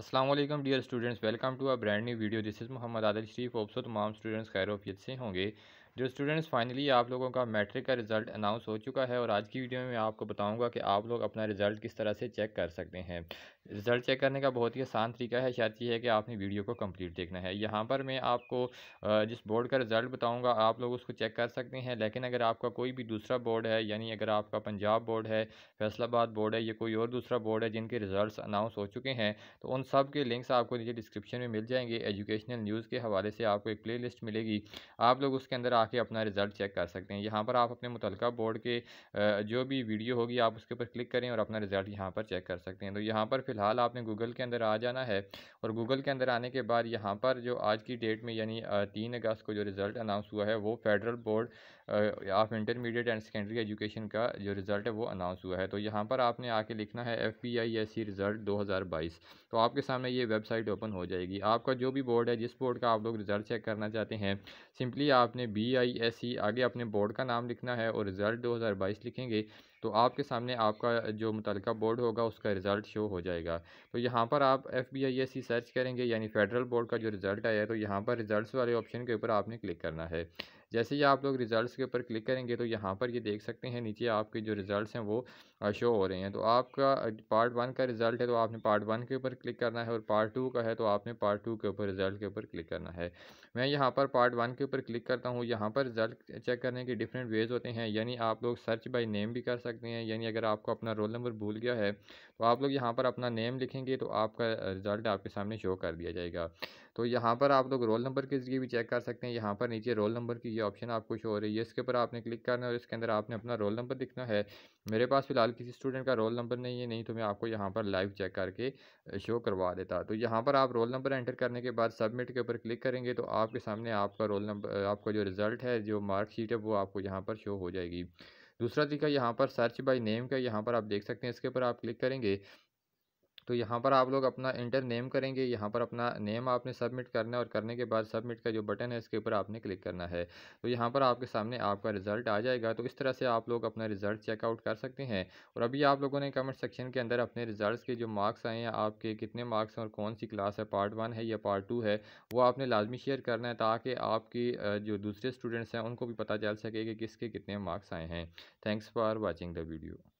Aslam dear students welcome to a brand new video this is Mohammad Adil Sharif so तमाम students खैरोफियत से होंगे जो स्टूडेंट्स फाइनली आप लोगों का मैट्रिक का रिज़ल्ट अनाउंस हो चुका है और आज की वीडियो में मैं आपको बताऊंगा कि आप लोग अपना रिज़ल्ट किस तरह से चेक कर सकते हैं रिज़ल्ट चेक करने का बहुत ही आसान तरीका है शायद ये है कि आपने वीडियो को कंप्लीट देखना है यहाँ पर मैं आपको जिस बोर्ड का रिज़ल्ट बताऊँगा आप लोग उसको चेक कर सकते हैं लेकिन अगर आपका कोई भी दूसरा बोर्ड है यानी अगर आपका पंजाब बोर्ड है फैसलाबाद बोर्ड है या कोई और दूसरा बोर्ड है जिनके रिज़ल्ट अनाउंस हो चुके हैं तो उन सब के लिंक्स आपको नीचे डिस्क्रिप्शन में मिल जाएंगे एजुकेशनल न्यूज़ के हवाले से आपको एक प्ले मिलेगी आप लोग उसके अंदर आके अपना रिज़ल्ट चेक कर सकते हैं यहाँ पर आप अपने मुतल बोर्ड के जो भी वीडियो होगी आप उसके ऊपर क्लिक करें और अपना रिज़ल्ट यहाँ पर चेक कर सकते हैं तो यहाँ पर फ़िलहाल आपने गूगल के अंदर आ जाना है और गूगल के अंदर आने के बाद यहाँ पर जो आज की डेट में यानी तीन अगस्त को जो रिज़ल्ट अनाउंस हुआ है वो federal board of intermediate and secondary education का जो रिज़ल्ट है वो अनाउंस हुआ है तो यहाँ पर आपने आके लिखना है F P I S C result दो हज़ार बाईस तो आपके सामने ये वेबसाइट ओपन हो जाएगी आपका जो भी बोर्ड है जिस बोर्ड का आप लोग रिज़ल्ट चेक करना चाहते हैं सिंपली आपने बी ई आई एस सी आगे अपने बोर्ड का नाम लिखना है और रिज़ल्ट 2022 लिखेंगे तो आपके सामने आपका जो मुतल बोर्ड होगा उसका रिज़ल्ट शो हो जाएगा तो यहाँ पर आप F B I S C search करेंगे यानी फेडरल बोर्ड का जो रिज़ल्ट आया है तो यहाँ पर रिज़ल्ट वाले ऑप्शन के ऊपर आपने क्लिक करना है जैसे ही आप लोग रिज़ल्ट के ऊपर क्लिक करेंगे तो यहाँ पर ये देख सकते हैं नीचे आपके जो रिज़ल्ट हैं वो शो हो रहे हैं तो आपका पार्ट वन का रिज़ल्ट है तो आपने पार्ट वन के ऊपर क्लिक करना है और पार्ट टू का है तो आपने पार्ट टू के ऊपर रिज़ल्ट के ऊपर क्लिक करना है मैं यहाँ पर पार्ट वन के ऊपर क्लिक करता हूँ यहाँ पर रिज़ल्ट चेक करने के डिफरेंट वेज़ होते हैं यानी आप लोग सर्च बाई नेम भी कर सकते हैं यानी अगर आपको अपना रोल नंबर भूल गया है तो आप लोग यहाँ पर अपना नेम लिखेंगे तो आपका रिज़ल्ट आपके सामने शो कर दिया जाएगा तो यहाँ पर आप लोग रोल नंबर के ज़रिए भी चेक कर सकते हैं यहाँ पर नीचे रोल नंबर की ऑप्शन आपको शो हो रही है इसके ऊपर आपने क्लिक करना है और इसके अंदर आपने अपना रोल नंबर लिखना है मेरे पास फिलहाल किसी स्टूडेंट का रोल नंबर नहीं है नहीं तो मैं आपको यहाँ पर लाइव चेक करके शो करवा देता तो यहाँ पर आप रोल नंबर एंटर करने के बाद सबमिट के ऊपर क्लिक करेंगे तो आपके सामने आपका रोल नंबर आपका जो रिज़ल्ट है जो मार्कशीट है वो आपको यहाँ पर शो हो जाएगी दूसरा तरीका यहाँ पर सर्च बाय नेम का यहाँ पर आप देख सकते हैं इसके ऊपर आप क्लिक करेंगे तो यहाँ पर आप लोग अपना इंटर नेम करेंगे यहाँ पर अपना नेम आपने सबमिट करना है और करने के बाद सबमिट का जो बटन है इसके ऊपर आपने क्लिक करना है तो यहाँ पर आपके सामने आपका रिजल्ट आ जाएगा तो इस तरह से आप लोग अपना रिजल्ट चेकआउट कर सकते हैं और अभी आप लोगों ने कमेंट सेक्शन के अंदर अपने रिजल्ट के जो मार्क्स आए हैं आपके कितने मार्क्स हैं और कौन सी क्लास है पार्ट वन है या पार्ट टू है वो आपने लाजमी शेयर करना है ताकि आपकी जो दूसरे स्टूडेंट्स हैं उनको भी पता चल सके कि किसके कितने मार्क्स आए हैं thanks for watching the video